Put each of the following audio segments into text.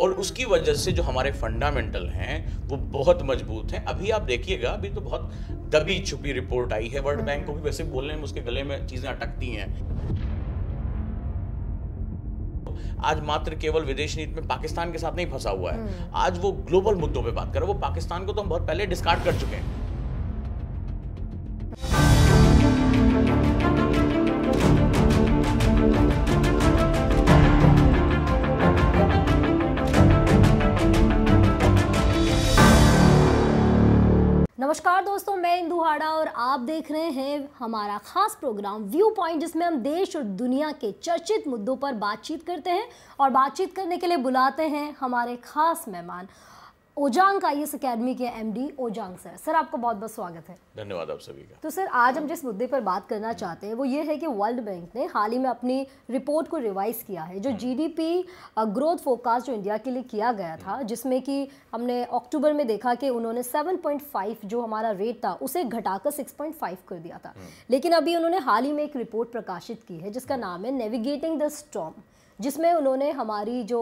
और उसकी वजह से जो हमारे फंडामेंटल हैं वो बहुत मजबूत हैं अभी आप देखिएगा अभी तो बहुत दबी छुपी रिपोर्ट आई है वर्ल्ड बैंक को भी वैसे बोलने में उसके गले में चीज़ें अटकती हैं आज मात्र केवल विदेश नीति में पाकिस्तान के साथ नहीं फंसा हुआ है हम्म। आज वो ग्लोबल मुद्दों पे बात कर रहा है वो पाकिस्तान को तो हम बहुत पहले डिस्कार्ड कर चुके हैं नमस्कार दोस्तों मैं इंदु हाड़ा और आप देख रहे हैं हमारा खास प्रोग्राम व्यू पॉइंट जिसमें हम देश और दुनिया के चर्चित मुद्दों पर बातचीत करते हैं और बातचीत करने के लिए बुलाते हैं हमारे खास मेहमान ओजांग आई एस अकेडमी के डी ओजांग सर सर आपका बहुत बहुत स्वागत है धन्यवाद आप सभी का तो सर आज हम जिस मुद्दे पर बात करना चाहते हैं वो ये है कि वर्ल्ड बैंक ने हाल ही में अपनी रिपोर्ट को रिवाइज किया है जो जीडीपी हम्म। ग्रोथ फोकास्ट जो इंडिया के लिए किया गया था हम्म। जिसमें कि हमने अक्टूबर में देखा कि उन्होंने फाइव जो हमारा रेट था उसे घटाकर फाइव कर दिया था हम्म। लेकिन अभी उन्होंने हाल ही में एक रिपोर्ट प्रकाशित की है जिसका नाम है नेविगेटिंग द स्टॉम जिसमें उन्होंने हमारी जो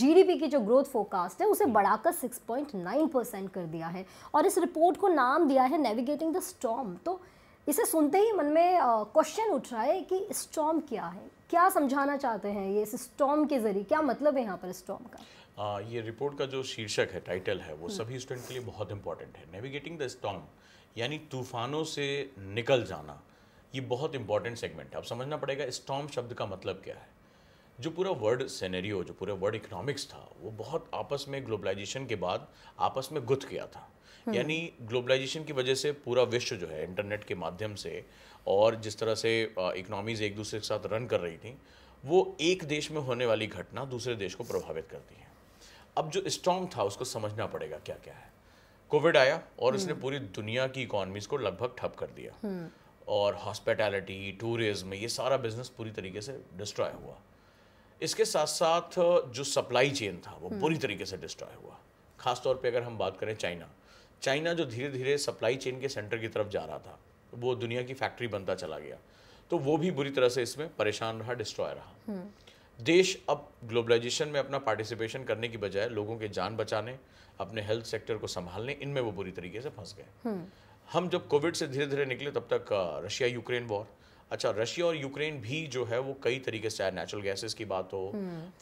जीडीपी की जो ग्रोथ फोरकास्ट है उसे बढ़ाकर 6.9 परसेंट कर दिया है और इस रिपोर्ट को नाम दिया है नेविगेटिंग द स्टॉम तो इसे सुनते ही मन में क्वेश्चन उठ रहा है कि स्टॉम क्या है क्या समझाना चाहते हैं ये इस स्टॉम के जरिए क्या मतलब है यहाँ पर स्टॉम का आ, ये रिपोर्ट का जो शीर्षक है टाइटल है वो हम्म। सभी स्टूडेंट के लिए बहुत इंपॉर्टेंट है नेविगेटिंग द स्टॉम यानी तूफानों से निकल जाना ये बहुत इंपॉर्टेंट सेगमेंट है अब समझना पड़ेगा स्टॉम शब्द का मतलब क्या है जो पूरा वर्ल्ड सेनेरियो जो पूरा वर्ल्ड इकोनॉमिक्स था वो बहुत आपस में ग्लोबलाइजेशन के बाद आपस में गुथ गया था हम्म। यानी ग्लोबलाइजेशन की वजह से पूरा विश्व जो है इंटरनेट के माध्यम से और जिस तरह से इकोनॉमीज़ एक दूसरे के साथ रन कर रही थी वो एक देश में होने वाली घटना दूसरे देश को प्रभावित करती है अब जो स्ट्रॉन्ग था उसको समझना पड़ेगा क्या क्या है कोविड आया और इसने हम्म। पूरी दुनिया की इकोनॉमीज को लगभग ठप कर दिया हम्म। और हॉस्पिटैलिटी टूरिज्म ये सारा बिजनेस पूरी तरीके से डिस्ट्रॉय हुआ इसके साथ साथ जो सप्लाई चेन था वो बुरी हम्म। तरीके से डिस्ट्रॉय हुआ खासतौर पर अगर हम बात करें चाइना चाइना जो धीरे धीरे सप्लाई चेन के सेंटर की तरफ जा रहा था वो दुनिया की फैक्ट्री बनता चला गया तो वो भी बुरी तरह से इसमें परेशान रहा डिस्ट्रॉय रहा हम्म। देश अब ग्लोबलाइजेशन में अपना पार्टिसिपेशन करने की बजाय लोगों के जान बचाने अपने हेल्थ सेक्टर को संभालने इनमें वो बुरी तरीके से फंस गए हम्म। हम जब कोविड से धीरे धीरे निकले तब तक रशिया यूक्रेन वॉर अच्छा रशिया और यूक्रेन भी जो है वो कई तरीके से नेचुरल गैसेस की बात हो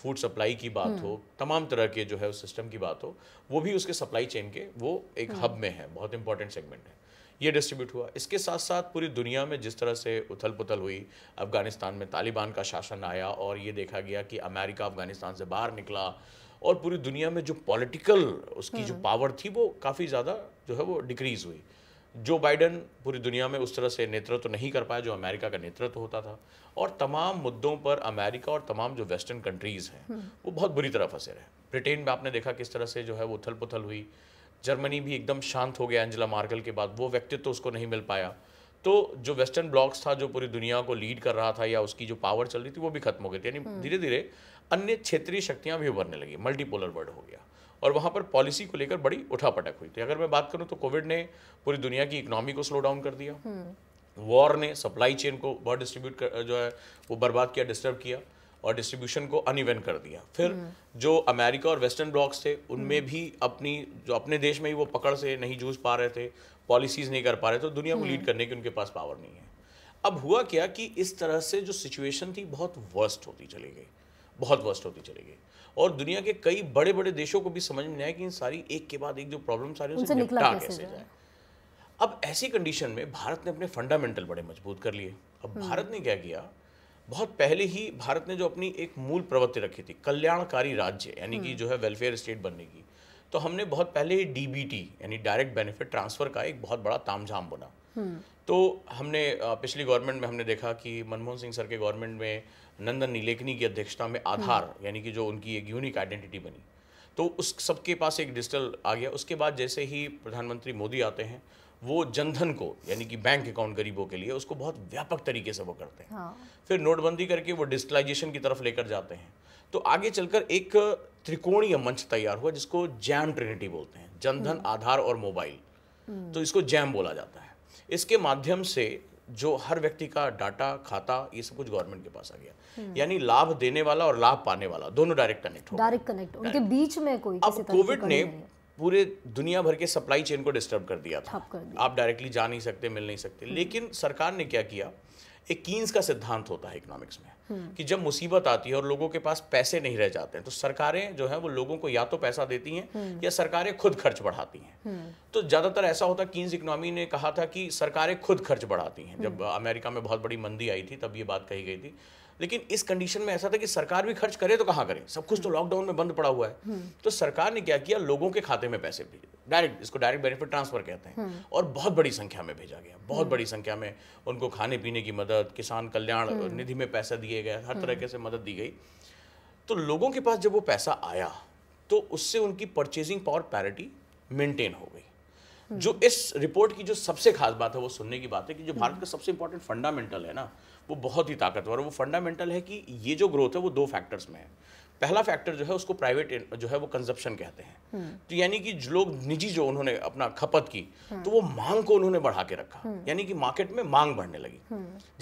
फूड सप्लाई की बात हो तमाम तरह के जो है उस सिस्टम की बात हो वो भी उसके सप्लाई चेन के वो एक हब हम्म। में है बहुत इंपॉर्टेंट सेगमेंट है ये डिस्ट्रीब्यूट हुआ इसके साथ साथ पूरी दुनिया में जिस तरह से उथल पुथल हुई अफगानिस्तान में तालिबान का शासन आया और ये देखा गया कि अमेरिका अफगानिस्तान से बाहर निकला और पूरी दुनिया में जो पॉलिटिकल उसकी जो पावर हम्म। थी वो काफ़ी ज़्यादा जो है वो डिक्रीज़ हुई जो बाइडन पूरी दुनिया में उस तरह से नेतृत्व तो नहीं कर पाया जो अमेरिका का नेतृत्व तो होता था और तमाम मुद्दों पर अमेरिका और तमाम जो वेस्टर्न कंट्रीज़ हैं हम्म। वो बहुत बुरी तरह फंसे रहे ब्रिटेन में आपने देखा किस तरह से जो है वो उथल पुथल हुई जर्मनी भी एकदम शांत हो गया एंजला मार्गल के बाद वो व्यक्तित्व तो उसको नहीं मिल पाया तो जो वेस्टर्न ब्लॉक्स था जो पूरी दुनिया को लीड कर रहा था या उसकी जो पावर चल रही थी वो भी खत्म हो गई थी यानी हम्म। धीरे धीरे अन्य क्षेत्रीय शक्तियाँ भी उभरने लगी मल्टीपोलर वर्ल्ड हो गया और वहाँ पर पॉलिसी को लेकर बड़ी उठापटक हुई थी अगर मैं बात करूँ तो कोविड ने पूरी दुनिया की इकनॉमी को स्लो डाउन कर दिया वॉर हम्म। ने सप्लाई चेन को बहुत डिस्ट्रीब्यूट जो है वो बर्बाद किया डिस्टर्ब किया और डिस्ट्रीब्यूशन को अनइवेंट कर दिया फिर हम्म। जो अमेरिका और वेस्टर्न ब्लॉक्स थे उनमें हम्म। भी अपनी जो अपने देश में ही वो पकड़ से नहीं जूझ पा रहे थे पॉलिसीज़ नहीं कर पा रहे थे तो दुनिया को लीड करने की उनके पास पावर नहीं है अब हुआ क्या कि इस तरह से जो सिचुएशन थी बहुत वर्स्ट होती चली गई बहुत वर्स्ट होती चली गई और दुनिया के कई बड़े बड़े देशों को भी समझ में आया कि इन सारी एक के बाद एक जो प्रॉब्लम सारी उनसे निपटा कैसे जाए अब ऐसी कंडीशन में भारत ने अपने फंडामेंटल बड़े मजबूत कर लिए अब हम्म। भारत ने क्या किया बहुत पहले ही भारत ने जो अपनी एक मूल प्रवृत्ति रखी थी कल्याणकारी राज्य यानी कि हम्म। जो है वेलफेयर स्टेट बनने की तो हमने बहुत पहले ही डीबीटी यानी डायरेक्ट बेनिफिट ट्रांसफर का एक बहुत बड़ा तामझाम बना हम्म। तो हमने पिछली गवर्नमेंट में हमने देखा कि मनमोहन सिंह सर के गवर्नमेंट में नंदन नीलेखनी की अध्यक्षता में आधार हम्म। यानी कि जो उनकी एक यूनिक आइडेंटिटी बनी तो उस सबके पास एक डिजिटल आ गया उसके बाद जैसे ही प्रधानमंत्री मोदी आते हैं वो जनधन को यानी कि बैंक अकाउंट गरीबों के लिए उसको बहुत व्यापक तरीके से वो करते हैं हाँ। फिर नोटबंदी करके वो डिजिटलाइजेशन की तरफ लेकर जाते हैं तो आगे चलकर एक त्रिकोणीय मंच तैयार हुआ जिसको जैम ट्रिनिटी बोलते हैं जनधन हम्म। आधार और मोबाइल हम्म। तो इसको जैम बोला जाता है इसके माध्यम से जो हर व्यक्ति का डाटा खाता ये सब कुछ गवर्नमेंट के पास आ गया हम्म। यानी लाभ देने वाला और लाभ पाने वाला दोनों डायरेक्ट कनेक्ट हो डायरेक्ट कनेक्ट उनके बीच में कोई अब कोविड ने पूरे दुनिया भर के सप्लाई चेन को डिस्टर्ब कर दिया था कर दिया। आप डायरेक्टली जा नहीं सकते मिल नहीं सकते हम्म। लेकिन सरकार ने क्या किया एक कीन्स का सिद्धांत होता है इकोनॉमिक्स में कि जब मुसीबत आती है और लोगों के पास पैसे नहीं रह जाते हैं तो सरकारें जो है वो लोगों को या तो पैसा देती हैं या सरकारें खुद खर्च बढ़ाती हैं तो ज़्यादातर ऐसा होता कीन्स इकोनॉमी ने कहा था कि सरकारें खुद खर्च बढ़ाती हैं जब अमेरिका में बहुत बड़ी मंदी आई थी तब ये बात कही गई थी लेकिन इस कंडीशन में ऐसा था कि सरकार भी खर्च करे तो कहाँ करे सब कुछ तो लॉकडाउन में बंद पड़ा हुआ है हम्म। तो सरकार ने क्या किया लोगों के खाते में पैसे भेजे डायरेक्ट इसको डायरेक्ट बेनिफिट ट्रांसफर कहते हैं हम्म। और बहुत बड़ी संख्या में भेजा गया बहुत हम्म। बड़ी संख्या में उनको खाने पीने की मदद किसान कल्याण निधि में पैसा दिए गए हर तरीके से मदद दी गई तो लोगों के पास जब वो पैसा आया तो उससे उनकी परचेजिंग पावर पैरिटी मेंटेन हो गई जो इस रिपोर्ट की जो सबसे खास बात है वो सुनने की बात है कि जो भारत का सबसे इंपॉर्टेंट फंडामेंटल है ना वो बहुत ही ताकतवर है वो फंडामेंटल है कि ये जो ग्रोथ है वो दो फैक्टर्स में है पहला फैक्टर जो है उसको प्राइवेट जो है वो कंजप्शन कहते हैं हम्म। तो यानी कि जो लोग निजी जो उन्होंने अपना खपत की हम्म। तो वो मांग को उन्होंने बढ़ा के रखा हम्म। यानी कि मार्केट में मांग बढ़ने लगी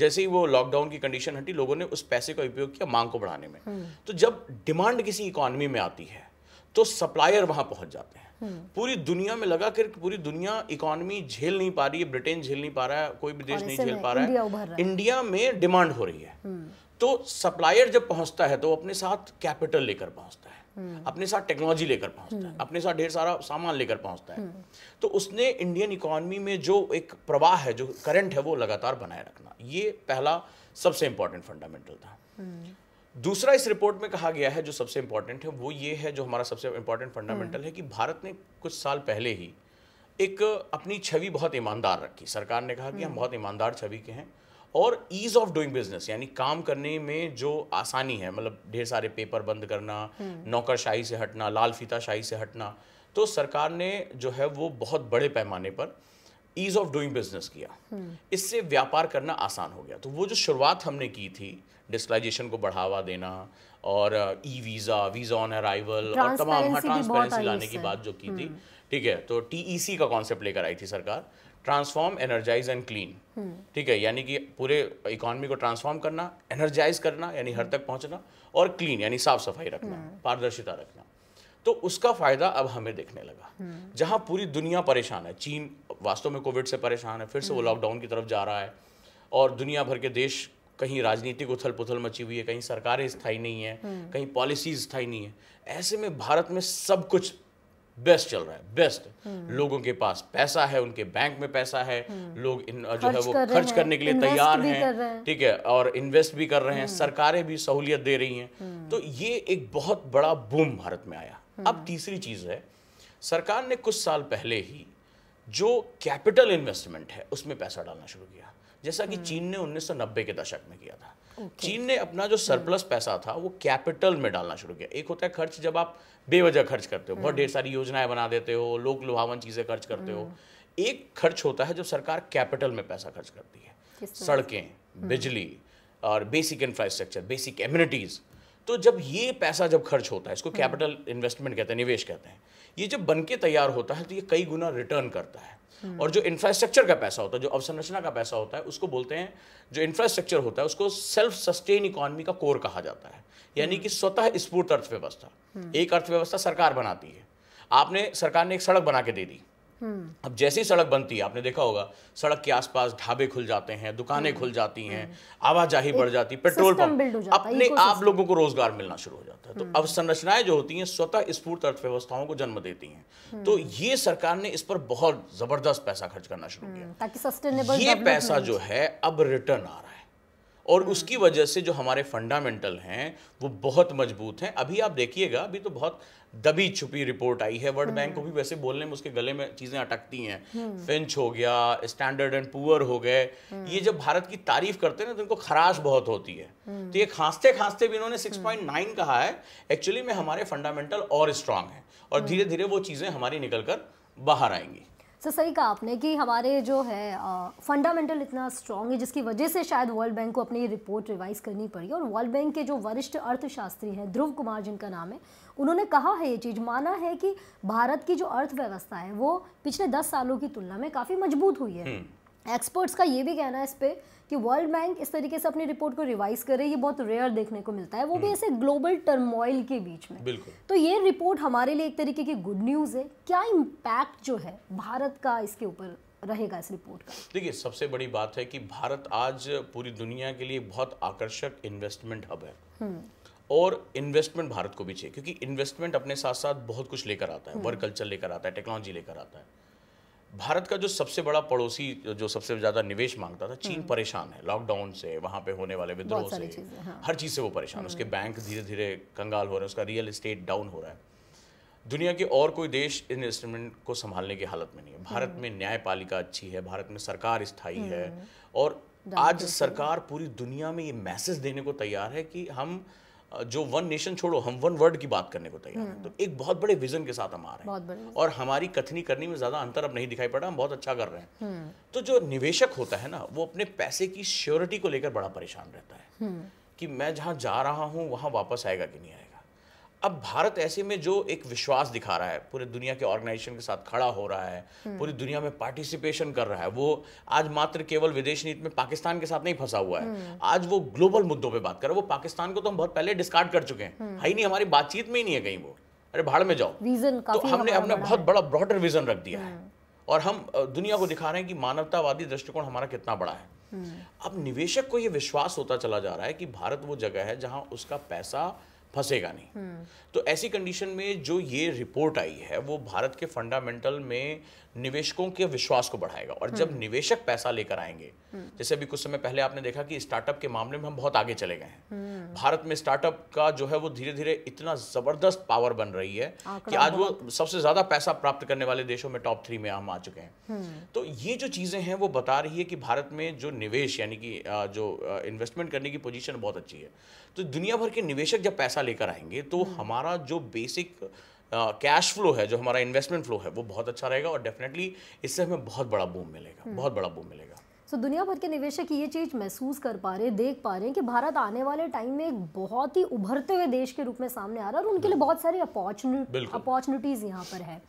जैसे ही वो लॉकडाउन की कंडीशन हटी लोगों ने उस पैसे का उपयोग किया मांग को बढ़ाने में तो जब डिमांड किसी इकोनॉमी में आती है तो सप्लायर वहां पहुंच जाते हैं हम्म। पूरी दुनिया में लगा कर पूरी दुनिया इकोनॉमी झेल नहीं पा रही है ब्रिटेन झेल नहीं पा रहा है कोई भी देश नहीं झेल पा रहा है इंडिया, में डिमांड हो रही है हम्म। तो सप्लायर जब पहुंचता है तो अपने साथ कैपिटल लेकर पहुंचता है हम्म। अपने साथ टेक्नोलॉजी लेकर पहुंचता है अपने साथ ढेर सारा सामान लेकर पहुंचता है तो उसने इंडियन इकोनॉमी में जो एक प्रवाह है जो करंट है वो लगातार बनाए रखना ये पहला सबसे इंपॉर्टेंट फंडामेंटल था दूसरा इस रिपोर्ट में कहा गया है जो सबसे इम्पोर्टेंट है वो ये है जो हमारा सबसे इम्पोर्टेंट फंडामेंटल है कि भारत ने कुछ साल पहले ही एक अपनी छवि बहुत ईमानदार रखी सरकार ने कहा कि हम हम्म। बहुत ईमानदार छवि के हैं और ईज ऑफ डूइंग बिजनेस यानी काम करने में जो आसानी है मतलब ढेर सारे पेपर बंद करना हम्म। नौकरशाही से हटना लाल फीताशाही से हटना तो सरकार ने जो है वो बहुत बड़े पैमाने पर ईज ऑफ डूइंग बिजनेस किया इससे व्यापार करना आसान हो गया तो वो जो शुरुआत हमने की थी डिजिटलाइजेशन को बढ़ावा देना और e visa visa on arrival और तमाम हाँ ट्रांसपेरेंसी लाने की बात जो की थी हम्म। ठीक है तो टी e का कॉन्सेप्ट लेकर आई थी सरकार ट्रांसफॉर्म एनर्जाइज एंड क्लीन ठीक है यानी कि पूरे इकोनॉमी को ट्रांसफॉर्म करना एनर्जाइज करना यानी हर तक पहुंचना और क्लीन यानी साफ सफाई रखना हम्म। पारदर्शिता रखना तो उसका फायदा अब हमें देखने लगा जहां पूरी दुनिया परेशान है चीन वास्तव में कोविड से परेशान है फिर से वो लॉकडाउन हम्म। की तरफ जा रहा है और दुनिया भर के देश कहीं राजनीतिक उथल पुथल मची हुई है कहीं सरकारें स्थायी नहीं है हम्म। कहीं पॉलिसीज स्थायी नहीं है ऐसे में भारत में सब कुछ बेस्ट चल रहा है बेस्ट हम्म। लोगों के पास पैसा है उनके बैंक में पैसा है लोग इन जो है वो खर्च करने के लिए तैयार हैं ठीक है और इन्वेस्ट भी कर रहे हैं सरकारें भी सहूलियत दे रही हैं तो ये एक बहुत बड़ा बूम भारत में आया अब हम्म। तीसरी चीज़ है सरकार ने कुछ साल पहले ही जो कैपिटल इन्वेस्टमेंट है उसमें पैसा डालना शुरू किया जैसा कि हम्म। चीन ने 1990 के दशक में किया था चीन ने अपना जो हम्म। सरप्लस पैसा था वो कैपिटल में डालना शुरू किया एक होता है खर्च जब आप बेवजह खर्च करते हो बहुत ढेर सारी योजनाएं बना देते हो लोक लुभावन चीज़ें खर्च करते हो एक खर्च होता है जब सरकार कैपिटल में पैसा खर्च करती है सड़कें बिजली और बेसिक इंफ्रास्ट्रक्चर बेसिक एम्यूनिटीज़ तो जब ये पैसा जब खर्च होता है इसको कैपिटल हम्म। इन्वेस्टमेंट कहते हैं निवेश कहते हैं ये जब बन के तैयार होता है तो ये कई गुना रिटर्न करता है हम्म। और जो इंफ्रास्ट्रक्चर का पैसा होता है जो अवसंरचना का पैसा होता है उसको बोलते हैं जो इंफ्रास्ट्रक्चर होता है उसको सेल्फ सस्टेन इकोनॉमी का कोर कहा जाता है यानी हम्म। कि स्वतः स्फूर्त अर्थव्यवस्था एक अर्थव्यवस्था सरकार बनाती है आपने सरकार ने एक सड़क बना के दे दी अब जैसी सड़क बनती है आपने देखा होगा सड़क के आसपास ढाबे खुल जाते हैं दुकानें हम्म। खुल जाती हैं हम्म। आवाजाही बढ़ जाती पेट्रोल पंप अपने आप लोगों को रोजगार मिलना शुरू हो जाता है तो हम्म। अवसंरचनाएं जो होती हैं स्वतः स्फूर्त अर्थव्यवस्थाओं को जन्म देती हैं तो ये सरकार ने इस पर बहुत जबरदस्त पैसा खर्च करना शुरू किया ये पैसा जो है अब रिटर्न आ रहा है और हम्म। उसकी वजह से जो हमारे फंडामेंटल हैं वो बहुत मजबूत हैं अभी आप देखिएगा अभी तो बहुत दबी छुपी रिपोर्ट आई है वर्ल्ड बैंक को हम्म। भी वैसे बोलने में उसके गले में चीज़ें अटकती हैं फिंच हम्म। हो गया स्टैंडर्ड एंड पुअर हो गए ये जब भारत की तारीफ करते हैं ना तो इनको खराश बहुत होती है तो ये खांसते खांसते भी इन्होंने 6.9 कहा है एक्चुअली में हमारे फंडामेंटल और स्ट्रांग हैं और धीरे धीरे वो चीज़ें हमारी निकल कर बाहर आएंगी तो सही कहा आपने कि हमारे जो है फंडामेंटल इतना स्ट्रॉन्ग है जिसकी वजह से शायद वर्ल्ड बैंक को अपनी रिपोर्ट रिवाइज करनी पड़ी और वर्ल्ड बैंक के जो वरिष्ठ अर्थशास्त्री हैं ध्रुव कुमार जिनका नाम है उन्होंने कहा है ये चीज़ माना है कि भारत की जो अर्थव्यवस्था है वो पिछले दस सालों की तुलना में काफ़ी मजबूत हुई है हम्म। एक्सपर्ट्स का ये भी कहना है इस पर कि वर्ल्ड बैंक इस तरीके से अपनी रिपोर्ट को रिवाइज करे ये बहुत रेयर देखने को मिलता है वो भी हम्म। ऐसे ग्लोबल टर्मोइल के बीच में बिल्कुल तो ये रिपोर्ट हमारे लिए एक तरीके की गुड न्यूज़ है क्या इम्पैक्ट जो है भारत का इसके ऊपर रहेगा इस रिपोर्ट का देखिए सबसे बड़ी बात है कि भारत आज पूरी दुनिया के लिए बहुत आकर्षक इन्वेस्टमेंट हब है हम्म। और इन्वेस्टमेंट भारत को भी चाहिए क्योंकि इन्वेस्टमेंट अपने साथ साथ बहुत कुछ लेकर आता है वर्क हम्म। कल्चर लेकर आता है टेक्नोलॉजी लेकर आता है भारत का जो सबसे बड़ा पड़ोसी जो सबसे ज़्यादा निवेश मांगता था चीन हम्म। परेशान है लॉकडाउन से वहां पे होने वाले विद्रोह से हाँ। हर चीज़ से वो परेशान है उसके बैंक हम्म। धीरे धीरे कंगाल हो रहे हैं उसका रियल इस्टेट डाउन हो रहा है दुनिया के और कोई देश इन इंस्ट्रूमेंट को संभालने की हालत में नहीं है भारत हम्म। में न्यायपालिका अच्छी है भारत में सरकार स्थायी है और आज सरकार पूरी दुनिया में ये मैसेज देने को तैयार है कि हम जो वन नेशन छोड़ो हम वन वर्ल्ड की बात करने को तैयार हैं हम्म। तो एक बहुत बड़े विजन के साथ हम आ रहे हैं और हमारी कथनी करने में ज़्यादा अंतर अब नहीं दिखाई पड़ा हम बहुत अच्छा कर रहे हैं हम्म। तो जो निवेशक होता है ना वो अपने पैसे की श्योरिटी को लेकर बड़ा परेशान रहता है हम्म। कि मैं जहाँ जा रहा हूँ वहाँ वापस आएगा कि नहीं आएगा अब भारत ऐसे में जो एक विश्वास दिखा रहा है पूरे दुनिया के ऑर्गेनाइजेशन के साथ खड़ा हो रहा है हम्म। पूरी दुनिया में पार्टिसिपेशन कर रहा है वो आज मात्र केवल विदेश नीति में पाकिस्तान के साथ नहीं फंसा हुआ है हम्म। आज वो ग्लोबल मुद्दों पर बात कर रहा है वो पाकिस्तान को तो हम बहुत पहले डिस्कार्ड कर चुके हैं हम्म। है ही नहीं हमारी बातचीत में ही नहीं है कहीं वो अरे भाड़ में जाओ विजन तो हमने अपना बहुत बड़ा ब्रॉडर विजन रख दिया है और हम दुनिया को दिखा रहे हैं कि मानवतावादी दृष्टिकोण हमारा कितना बड़ा है अब निवेशक को यह विश्वास होता चला जा रहा है कि भारत वो जगह है जहां उसका पैसा फंसेगा नहीं हम्म। तो ऐसी कंडीशन में जो ये रिपोर्ट आई है वो भारत के फंडामेंटल में निवेशकों के विश्वास को बढ़ाएगा और जब हम्म। निवेशक पैसा लेकर आएंगे हम्म। जैसे अभी कुछ समय पहले आपने देखा कि स्टार्टअप के मामले में हम बहुत आगे चले गए हैं हम्म। भारत में स्टार्टअप का जो है वो धीरे धीरे इतना जबरदस्त पावर बन रही है कि आज वो सबसे ज्यादा पैसा प्राप्त करने वाले देशों में टॉप थ्री में हम आ चुके हैं तो ये जो चीजें हैं वो बता रही है कि भारत में जो निवेश यानी कि जो इन्वेस्टमेंट करने की पोजिशन बहुत अच्छी है तो दुनिया भर के निवेशक जब पैसा लेकर आएंगे तो हमारा जो बेसिक कैश फ्लो है जो हमारा इन्वेस्टमेंट फ्लो है वो बहुत अच्छा रहेगा और डेफिनेटली इससे हमें बहुत बड़ा बूम मिलेगा हम्म। बहुत बड़ा बूम मिलेगा सो so, दुनिया भर के निवेशक ये चीज़ महसूस कर पा रहे देख पा रहे हैं कि भारत आने वाले टाइम में एक बहुत ही उभरते हुए देश के रूप में सामने आ रहा है और उनके लिए बहुत सारी अपॉर्चुनिटी अपॉर्चुनिटीज़ यहाँ पर है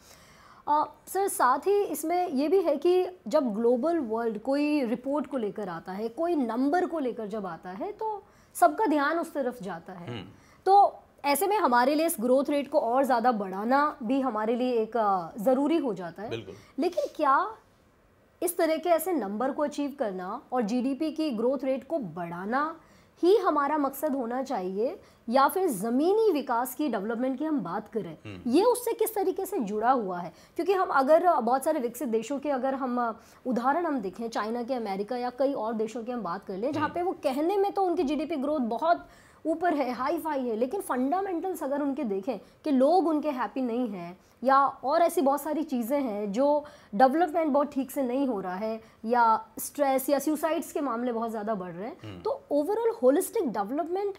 आ, सर साथ ही इसमें ये भी है कि जब ग्लोबल वर्ल्ड कोई रिपोर्ट को लेकर आता है कोई नंबर को लेकर जब आता है तो सबका ध्यान उस तरफ जाता है हम्म। तो ऐसे में हमारे लिए इस ग्रोथ रेट को और ज़्यादा बढ़ाना भी हमारे लिए एक ज़रूरी हो जाता है लेकिन क्या इस तरह के ऐसे नंबर को अचीव करना और जीडीपी की ग्रोथ रेट को बढ़ाना ही हमारा मकसद होना चाहिए या फिर ज़मीनी विकास की डेवलपमेंट की हम बात करें हम्म। ये उससे किस तरीके से जुड़ा हुआ है क्योंकि हम अगर बहुत सारे विकसित देशों के अगर हम उदाहरण हम देखें चाइना के अमेरिका या कई और देशों की हम बात कर लें जहाँ हम्म। पे वो कहने में तो उनकी जीडीपी ग्रोथ बहुत ऊपर है हाई फाई है लेकिन फंडामेंटल्स अगर उनके देखें कि लोग उनके हैप्पी नहीं हैं या और ऐसी बहुत सारी चीज़ें हैं जो डेवलपमेंट बहुत ठीक से नहीं हो रहा है या स्ट्रेस या सुसाइड्स के मामले बहुत ज़्यादा बढ़ रहे हैं हम्म। तो ओवरऑल होलिस्टिक डेवलपमेंट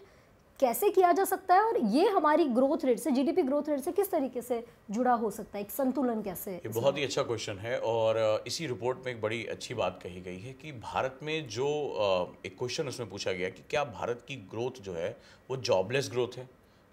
कैसे किया जा सकता है और ये हमारी ग्रोथ रेट से जीडीपी ग्रोथ रेट से किस तरीके से जुड़ा हो सकता है एक संतुलन कैसे ये बहुत ही अच्छा क्वेश्चन है और इसी रिपोर्ट में एक बड़ी अच्छी बात कही गई है कि भारत में जो एक क्वेश्चन उसमें पूछा गया कि क्या भारत की ग्रोथ जो है वो जॉबलेस ग्रोथ है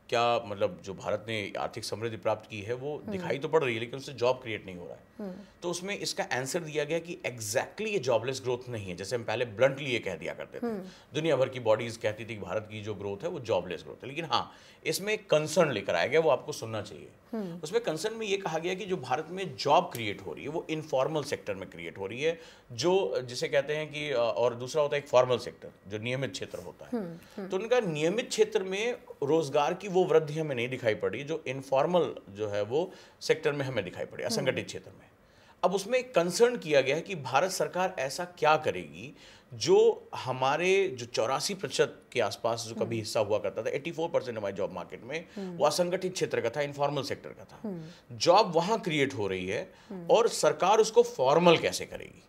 क्या मतलब जो भारत ने आर्थिक समृद्धि प्राप्त की है वो हम्म। दिखाई तो पड़ रही है लेकिन उससे जॉब क्रिएट नहीं हो रहा है हम्म। तो उसमें इसका आंसर दिया गया कि एग्जैक्टली ये जॉबलेस ग्रोथ नहीं है जैसे हम पहले ब्लंटली ये कह दिया करते थे हम्म। दुनिया भर की बॉडीज कहती थी कि भारत की जो ग्रोथ है वो जॉबलेस ग्रोथ है लेकिन हाँ इसमें एक कंसर्न लेकर आया गया वो आपको सुनना चाहिए उसमें कंसर्न में ये कहा गया कि जो भारत में जॉब क्रिएट हो रही है वो इनफॉर्मल सेक्टर में क्रिएट हो रही है जो जिसे कहते हैं कि और दूसरा होता है एक फॉर्मल सेक्टर जो नियमित क्षेत्र होता है तो उनका नियमित क्षेत्र में रोजगार की वो वृद्धि हमें नहीं दिखाई पड़ी जो इनफॉर्मल जो है वो सेक्टर में हमें दिखाई पड़ी असंगठित क्षेत्र में अब उसमें एक कंसर्न किया गया है कि भारत सरकार ऐसा क्या करेगी जो हमारे जो चौरासी प्रतिशत के आसपास जो कभी हिस्सा हुआ करता था 84 परसेंट हमारे जॉब मार्केट में वो असंगठित क्षेत्र का था इनफॉर्मल सेक्टर का था जॉब वहां क्रिएट हो रही है और सरकार उसको फॉर्मल कैसे करेगी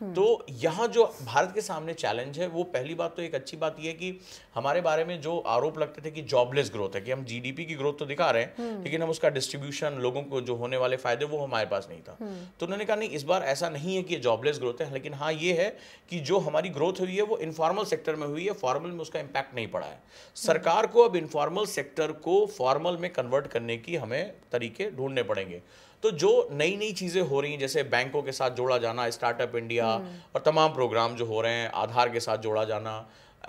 हम्म। तो यहाँ जो भारत के सामने चैलेंज है वो पहली बात तो एक अच्छी बात यह है कि हमारे बारे में जो आरोप लगते थे कि जॉबलेस ग्रोथ है कि हम जीडीपी की ग्रोथ तो दिखा रहे हैं हम्म। लेकिन हम उसका डिस्ट्रीब्यूशन लोगों को जो होने वाले फायदे वो हमारे पास नहीं था हम्म। तो उन्होंने कहा नहीं इस बार ऐसा नहीं है कि जॉबलेस ग्रोथ है लेकिन हाँ ये है कि जो हमारी ग्रोथ हुई है वो इनफॉर्मल सेक्टर में हुई है फॉर्मल में उसका इम्पैक्ट नहीं पड़ा है सरकार को अब इनफॉर्मल सेक्टर को फॉर्मल में कन्वर्ट करने की हमें तरीके ढूंढने पड़ेंगे तो जो नई नई चीज़ें हो रही हैं जैसे बैंकों के साथ जोड़ा जाना स्टार्टअप इंडिया हम्म। और तमाम प्रोग्राम जो हो रहे हैं आधार के साथ जोड़ा जाना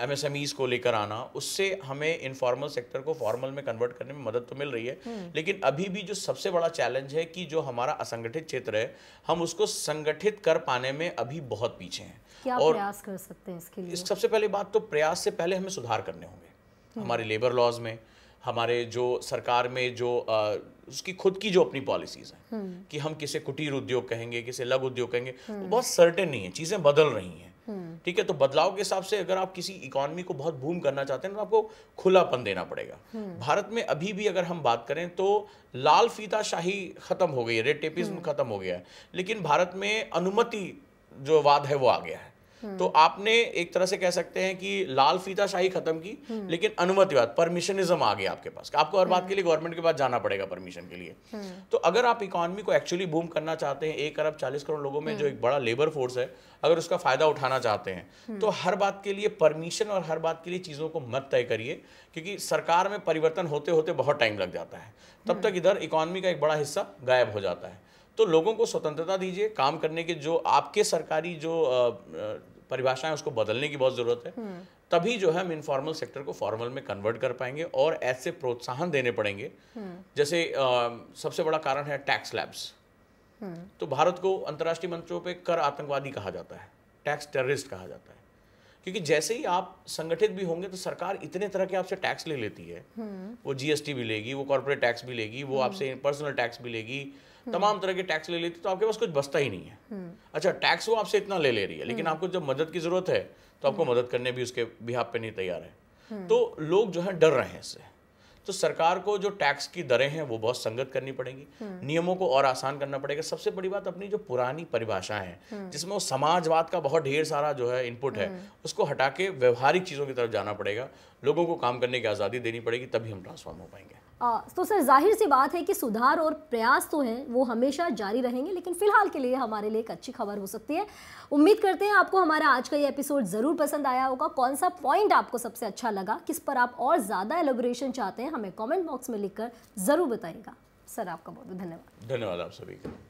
एम को लेकर आना उससे हमें इनफॉर्मल सेक्टर को फॉर्मल में कन्वर्ट करने में मदद तो मिल रही है हम्म। लेकिन अभी भी जो सबसे बड़ा चैलेंज है कि जो हमारा असंगठित क्षेत्र है हम उसको संगठित कर पाने में अभी बहुत पीछे हैं क्या और प्रयास कर सकते हैं इसके लिए इस सबसे पहले बात तो प्रयास से पहले हमें सुधार करने होंगे हम्म। हमारे लेबर लॉज में हमारे जो सरकार में जो आ, उसकी खुद की जो अपनी पॉलिसीज हैं हम्म। कि हम किसे कुटीर उद्योग कहेंगे किसे लघु उद्योग कहेंगे वो हम्म। बहुत सर्टेन नहीं है चीज़ें बदल रही हैं हम्म। ठीक है तो बदलाव के हिसाब से अगर आप किसी इकोनॉमी को बहुत बूम करना चाहते हैं तो आपको खुलापन देना पड़ेगा भारत में अभी भी अगर हम बात करें तो लाल फीता शाही खत्म हो गई है रेड टेपिज्म खत्म हो गया है लेकिन भारत में अनुमति जो वाद है वो आ गया है तो हम्म। आपने एक तरह से कह सकते हैं कि लाल फीता शाही खत्म की हम्म। लेकिन अनुमतिवाद परमिशनिज्म आ गया आपके पास आपको हर बात हम्म। के लिए गवर्नमेंट के पास जाना पड़ेगा परमिशन के लिए तो अगर आप इकोनॉमी को एक्चुअली बूम करना चाहते हैं एक अरब चालीस करोड़ लोगों में जो एक बड़ा लेबर फोर्स है अगर उसका फायदा उठाना चाहते हैं तो हर बात के लिए परमिशन और हर बात के लिए चीज़ों को मत तय करिए क्योंकि सरकार में परिवर्तन होते होते बहुत टाइम लग जाता है तब तक इधर इकोनॉमी का एक बड़ा हिस्सा गायब हो जाता है तो लोगों को स्वतंत्रता दीजिए काम करने के जो आपके सरकारी जो परिभाषाएं उसको बदलने की बहुत ज़रूरत है हम्म। तभी जो है हम इनफॉर्मल सेक्टर को फॉर्मल में कन्वर्ट कर पाएंगे और ऐसे प्रोत्साहन देने पड़ेंगे हम्म। जैसे आ, सबसे बड़ा कारण है टैक्स हम्म। लैब्स तो भारत को अंतर्राष्ट्रीय मंचों पे कर आतंकवादी कहा जाता है टैक्स टेररिस्ट कहा जाता है क्योंकि जैसे ही आप संगठित भी होंगे तो सरकार इतने तरह के आपसे टैक्स ले लेती है वो जीएसटी भी लेगी वो कॉर्पोरेट टैक्स भी लेगी वो आपसे पर्सनल टैक्स भी लेगी हम्म। तमाम तरह के टैक्स ले लेती तो आपके पास कुछ बचता ही नहीं है हम्म। अच्छा टैक्स वो आपसे इतना ले ले रही है लेकिन हम्म। आपको जब मदद की जरूरत है तो आपको मदद करने भी उसके बिहाब पे नहीं तैयार है तो लोग जो है डर रहे हैं इससे तो सरकार को जो टैक्स की दरें हैं वो बहुत संगत करनी पड़ेगी नियमों को और आसान करना पड़ेगा सबसे बड़ी बात अपनी जो पुरानी परिभाषाएं हैं जिसमें वो समाजवाद का बहुत ढेर सारा जो है इनपुट है उसको हटा के व्यवहारिक चीज़ों की तरफ जाना पड़ेगा लोगों को काम करने की आज़ादी देनी पड़ेगी तभी हम ट्रांसफॉर्म हो पाएंगे आ, तो सर जाहिर सी बात है कि सुधार और प्रयास तो हैं वो हमेशा जारी रहेंगे लेकिन फिलहाल के लिए हमारे लिए एक अच्छी खबर हो सकती है उम्मीद करते हैं आपको हमारा आज का ये एपिसोड ज़रूर पसंद आया होगा कौन सा पॉइंट आपको सबसे अच्छा लगा किस पर आप और ज़्यादा एलोब्रेशन चाहते हैं हमें कॉमेंट बॉक्स में लिखकर ज़रूर बताइएगा सर आपका बहुत बहुत धन्यवाद धन्यवाद आप सभी का